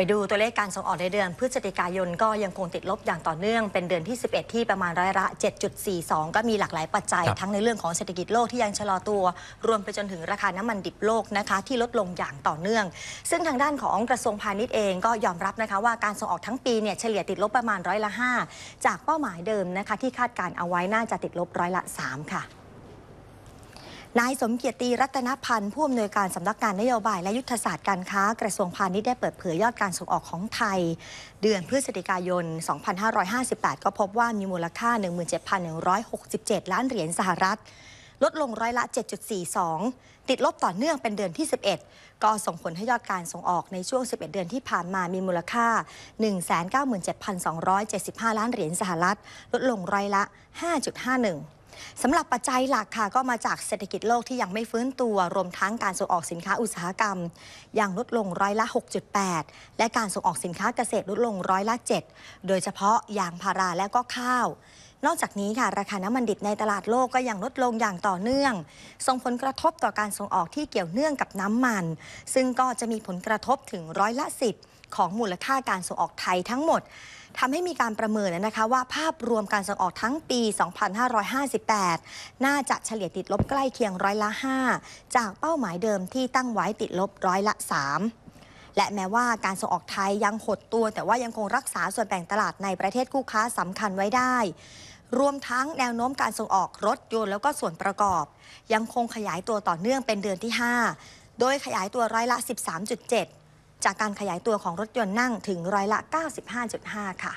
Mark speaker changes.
Speaker 1: ไปดูตัวเลขการส่งออกในเดือนพฤศจิกายนก็ยังคงติดลบอย่างต่อเนื่อง เป็นเดือนที่ 11 ที่ประมาณร้อยละ 7.42ก็มีหลากหลายปัจจัย ทั้งในเรื่องของเศรษฐกิจโลกที่ยังชะลอตัว รวมไปจนถึงราคาน้ำมันดิบโลกนะคะที่ลดลงอย่างต่อเนื่อง ซึ่งทางด้านของกระทรวงพาณิชย์เองก็ยอมรับนะคะ ว่าการส่งออกทั้งปีเนี่ยเฉลี่ยติดลบประมาณร้อยละ5 จากเป้าหมายเดิมนะคะที่คาดการเอาไว้น่าจะติดลบร้อยละ 3 ค่ะนายสมเกียรติรัตนพันธ์ ผู้อำนวยการสำนักงานนโยบายและยุทธศาสตร์การค้ากระทรวงพาณิชย์ได้เปิดเผยยอดการส่งออกของไทย เดือนพฤศจิกายน 2558 ก็พบว่ามีมูลค่า 17,167 ล้านเหรียญสหรัฐ ลดลงร้อยละ 7.42 ติดลบต่อเนื่องเป็นเดือนที่ 11 ก็ส่งผลให้ยอดการส่งออกในช่วง 11 เดือนที่ผ่านมามีมูลค่า 197,275 ล้านเหรียญสหรัฐลดลงร้อยละ 5.51สำหรับปัจจัยหลักค่ะก็มาจากเศรษฐกิจโลกที่ยังไม่ฟื้นตัวรวมทั้งการส่งออกสินค้าอุตสาหกรรมยังลดลงร้อยละ 6.8 และการส่งออกสินค้าเกษตรลดลงร้อยละ 7 โดยเฉพาะยางพาราและก็ข้าวนอกจากนี้ค่ะราคาน้ำมันดิบในตลาดโลกก็ยังลดลงอย่างต่อเนื่อง ส่งผลกระทบต่อการส่งออกที่เกี่ยวเนื่องกับน้ำมัน ซึ่งก็จะมีผลกระทบถึงร้อยละสิบของมูลค่าการส่งออกไทยทั้งหมดทำให้มีการประเมินนะคะว่าภาพรวมการส่งออกทั้งปี 2558 น่าจะเฉลี่ยติดลบใกล้เคียงร้อยละ 5 จากเป้าหมายเดิมที่ตั้งไว้ติดลบร้อยละ3และแม้ว่าการส่งออกไทยยังหดตัว แต่ว่ายังคงรักษาส่วนแบ่งตลาดในประเทศคู่ค้าสำคัญไว้ได้ รวมทั้งแนวโน้มการส่งออกรถ ยนต์แล้วก็ส่วนประกอบ ยังคงขยายตัวต่อเนื่องเป็นเดือนที่ 5 โดยขยายตัวร้อยละ 13.7 จากการขยายตัวของรถยนต์นั่งถึงร้อยละ 95.5 ค่ะ